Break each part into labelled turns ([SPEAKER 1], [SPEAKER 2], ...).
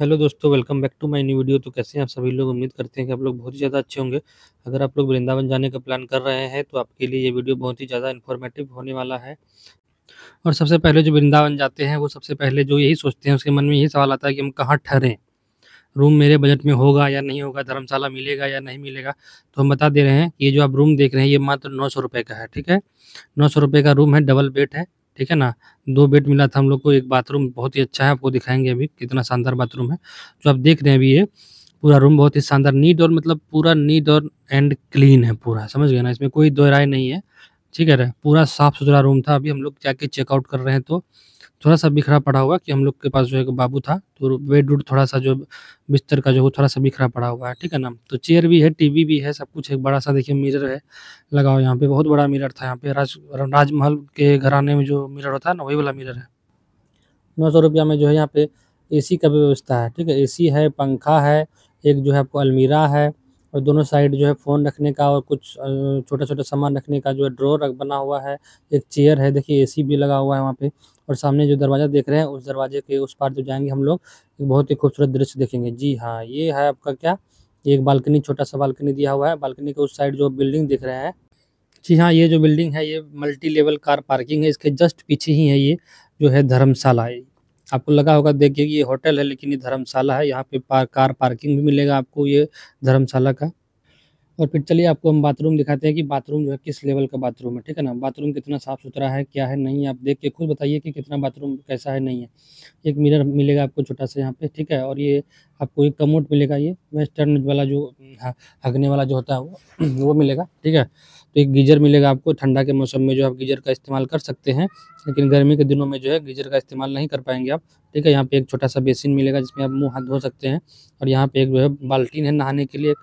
[SPEAKER 1] hello दोस्तों welcome back to my new video तो कैसे हैं आप सभी लोग उम्मीद करते हैं कि आप लोग बहुत ही ज़्यादा अच्छे होंगे अगर आप लोग वृंदावन जाने का प्लान कर रहे हैं तो आपके लिए ये वीडियो बहुत ही ज़्यादा इन्फॉर्मेटिव होने वाला है और सबसे पहले जो वृंदावन जाते हैं वो सबसे पहले जो यही सोचते हैं उसके मन में यही सवाल आता है कि हम कहाँ ठहरें रूम मेरे बजट में होगा या नहीं होगा धर्मशाला मिलेगा या नहीं मिलेगा तो हम बता दे रहे हैं कि ये जो आप रूम देख रहे हैं ये मात्र नौ सौ का है ठीक है नौ सौ का रूम है डबल बेड है ठीक है ना दो बेड मिला था हम लोग को एक बाथरूम बहुत ही अच्छा है आपको दिखाएंगे अभी कितना शानदार बाथरूम है जो आप देख रहे हैं अभी ये पूरा रूम बहुत ही शानदार नीट और मतलब पूरा नीट और एंड क्लीन है पूरा समझ गए ना इसमें कोई दो राय नहीं है ठीक है पूरा साफ सुथरा रूम था अभी हम लोग जाके चेकआउट कर रहे हैं तो थोड़ा सा बिखरा पड़ा होगा कि हम लोग के पास जो है बाबू था तो बेड उड थोड़ा सा जो बिस्तर का जो थोड़ा सा बिखरा पड़ा हुआ है ठीक है ना तो चेयर भी है टीवी भी है सब कुछ एक बड़ा सा देखिए मिरर है लगा हुआ यहाँ पे बहुत बड़ा मिरर था यहाँ पे राज राजमहल के घराने में जो मिरर होता है ना वही वाला मिरर है नौ सौ रुपया में जो है यहाँ पे ए का भी व्यवस्था है ठीक है ए है पंखा है एक जो है आपको अलमीरा है और दोनों साइड जो है फ़ोन रखने का और कुछ छोटा-छोटा सामान रखने का जो है ड्रॉर बना हुआ है एक चेयर है देखिए एसी भी लगा हुआ है वहाँ पे और सामने जो दरवाज़ा देख रहे हैं उस दरवाजे के उस पार जो जाएंगे हम लोग बहुत ही खूबसूरत दृश्य देखेंगे जी हाँ ये है आपका क्या एक बालकनी छोटा सा बालकनी दिया हुआ है बालकनी के उस साइड जो बिल्डिंग दिख रहे हैं जी हाँ ये जो बिल्डिंग है ये मल्टी लेवल कार पार्किंग है इसके जस्ट पीछे ही है ये जो है धर्मशाला आपको लगा होगा देखिए ये होटल है लेकिन ये धर्मशाला है यहाँ पे पार, कार पार्किंग भी मिलेगा आपको ये धर्मशाला का और फिर चलिए आपको हम बाथरूम दिखाते हैं कि बाथरूम जो है किस लेवल का बाथरूम है ठीक है ना बाथरूम कितना साफ़ सुथरा है क्या है नहीं आप देख के खुद बताइए कि कितना बाथरूम कैसा है नहीं है एक मिरर मिलेगा आपको छोटा सा यहाँ पे ठीक है और ये आपको एक कमोट मिलेगा ये वेस्टर्न वाला जो हाँ, हगने वाला जो होता है वो वो मिलेगा ठीक है तो एक गीजर मिलेगा आपको ठंडा के मौसम में जो आप गीजर का इस्तेमाल कर सकते हैं लेकिन गर्मी के दिनों में जो है गीजर का इस्तेमाल नहीं कर पाएंगे आप ठीक है यहाँ पे एक छोटा सा बेसिन मिलेगा जिसमें आप मुँह हाथ धो सकते हैं और यहाँ पे एक जो है बाल्टीन है नहाने के लिए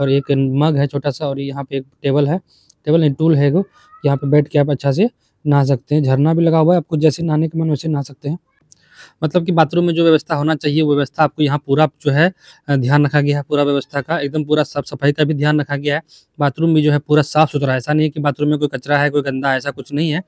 [SPEAKER 1] और एक मग है छोटा सा और यहाँ पे एक टेबल है टेबल नहीं टूल है यहाँ पे बैठ के आप अच्छा से नहा सकते हैं झरना भी लगा हुआ है आपको जैसे नहाने के मन वैसे नहा सकते हैं मतलब कि बाथरूम में जो व्यवस्था होना चाहिए वो व्यवस्था आपको यहाँ पूरा जो है ध्यान रखा गया है पूरा व्यवस्था का एकदम पूरा साफ सफाई का भी ध्यान रखा गया है बाथरूम भी जो है पूरा साफ सुथरा ऐसा नहीं है कि बाथरूम में कोई कचरा है कोई गंदा है ऐसा कुछ नहीं है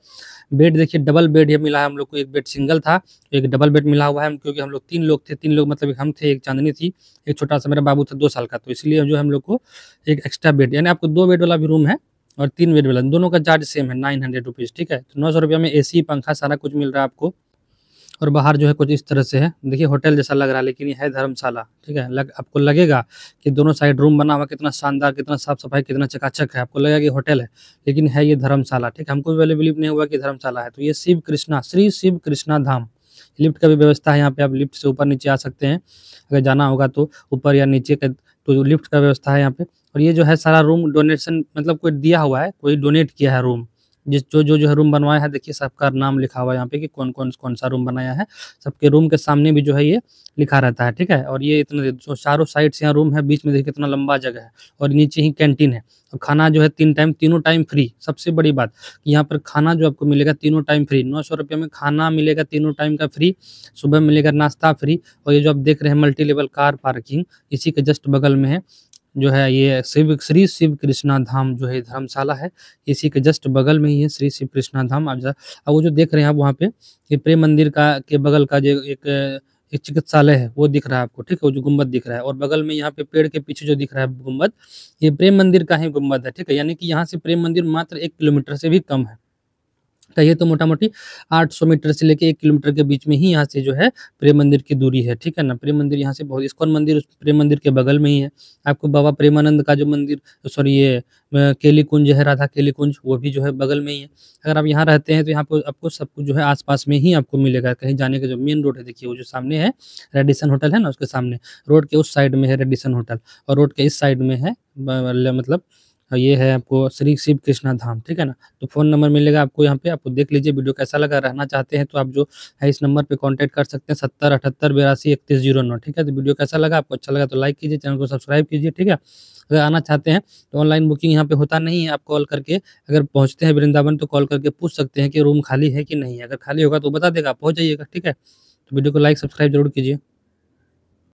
[SPEAKER 1] बेड देखिए डबल बेड ये मिला है हम लोग को एक बेड सिंगल था एक डबल बेड मिला हुआ है क्योंकि हम लोग तीन लोग थे तीन लोग मतलब हम थे एक चांदनी थी एक छोटा सा मेरा बाबू था दो साल का तो इसलिए जो हम लोग को एक एक्स्ट्रा बेड यानी आपको दो बेड वाला भी रूम है और तीन बेड वाला दोनों का चार्ज सेम है नाइन हंड्रेड रुपीज़ ठीक है तो नौ सौ रुपया में एसी पंखा सारा कुछ मिल रहा है आपको और बाहर जो है कुछ इस तरह से है देखिए होटल जैसा लग रहा है लेकिन ये है धर्मशाला ठीक है लग आपको लगेगा कि दोनों साइड रूम बना हुआ कितना शानदार कितना साफ सफाई कितना चकाचक है आपको लगेगा कि होटल है लेकिन है ये धर्मशाला ठीक है हमको पहले बिलीव नहीं हुआ कि धर्मशाला है तो ये शिव कृष्णा श्री शिव कृष्णा धाम लिफ्ट का भी व्यवस्था है यहाँ पे आप लिफ्ट से ऊपर नीचे आ सकते हैं अगर जाना होगा तो ऊपर या नीचे का तो लिफ्ट का व्यवस्था है यहाँ पे और ये जो है सारा रूम डोनेशन मतलब कोई दिया हुआ है कोई डोनेट किया है रूम जिस जो जो जो है रूम बनवाया है देखिए सबका नाम लिखा हुआ है यहाँ पे कि कौन कौन कौन सा रूम बनाया है सबके रूम के सामने भी जो है ये लिखा रहता है ठीक है और ये इतना जो तो चारों साइड से यहाँ रूम है बीच में देखिए कितना लंबा जगह है और नीचे ही कैंटीन है और खाना जो है तीन टाइम तीनों टाइम फ्री सबसे बड़ी बात यहाँ पर खाना जो आपको मिलेगा तीनों टाइम फ्री नौ सौ रुपये में खाना मिलेगा तीनों टाइम का फ्री सुबह मिलेगा नाश्ता फ्री और ये जो आप देख रहे हैं मल्टी लेवल कार पार्किंग इसी के जस्ट बगल में है जो है ये शिव श्री शिव कृष्णा धाम जो है धर्मशाला है इसी के जस्ट बगल में ही है श्री शिव कृष्णा धाम आप अब वो जो देख रहे हैं आप वहाँ पे ये प्रेम मंदिर का के बगल का जो एक एक चिकित्सालय है वो दिख रहा है आपको ठीक है वो जो गुम्बद दिख रहा है और बगल में यहाँ पे पेड़ के पीछे जो दिख रहा है गुम्बद ये प्रेम मंदिर का ही गुम्बद है ठीक है यानी कि यहाँ से प्रेम मंदिर मात्र एक किलोमीटर से भी कम है तो ये तो मोटा मोटी 800 मीटर से लेके एक किलोमीटर के बीच में ही यहाँ से जो है प्रेम मंदिर की दूरी है ठीक है ना प्रेम मंदिर यहाँ से बहुत इस्कॉन मंदिर प्रेम मंदिर के बगल में ही है आपको बाबा प्रेमानंद का जो मंदिर सॉरी ये केली कुंज है राधा केली कुंज वो भी जो है बगल में ही है अगर आप यहाँ रहते हैं तो यहाँ पर आपको सब कुछ जो है आस में ही आपको मिलेगा कहीं जाने का जो मेन रोड है देखिए वो जो सामने है रेडिसन होटल है ना उसके सामने रोड के उस साइड में है रेडिसन होटल और रोड के इस साइड में है मतलब और ये है आपको श्री शिव कृष्णा धाम ठीक है ना तो फ़ोन नंबर मिलेगा आपको यहाँ पे आपको देख लीजिए वीडियो कैसा लगा रहना चाहते हैं तो आप जो है इस नंबर पर कॉन्टैक्ट कर सकते हैं सत्तर अठहत्तर बिरासी इकतीस जीरो नौ ठीक है तो वीडियो कैसा लगा आपको अच्छा लगा तो लाइक कीजिए चैनल को सब्सक्राइब कीजिए ठीक है अगर आना चाहते हैं तो ऑनलाइन बुकिंग यहाँ पे होता नहीं है आप कॉल करके अगर पहुँचते हैं वृंदावन तो कॉल करके पूछ सकते हैं कि रूम खाली है कि नहीं अगर खाली होगा तो बता देगा पहुँच जाइएगा ठीक है तो वीडियो को लाइक सब्सक्राइब जरूर कीजिए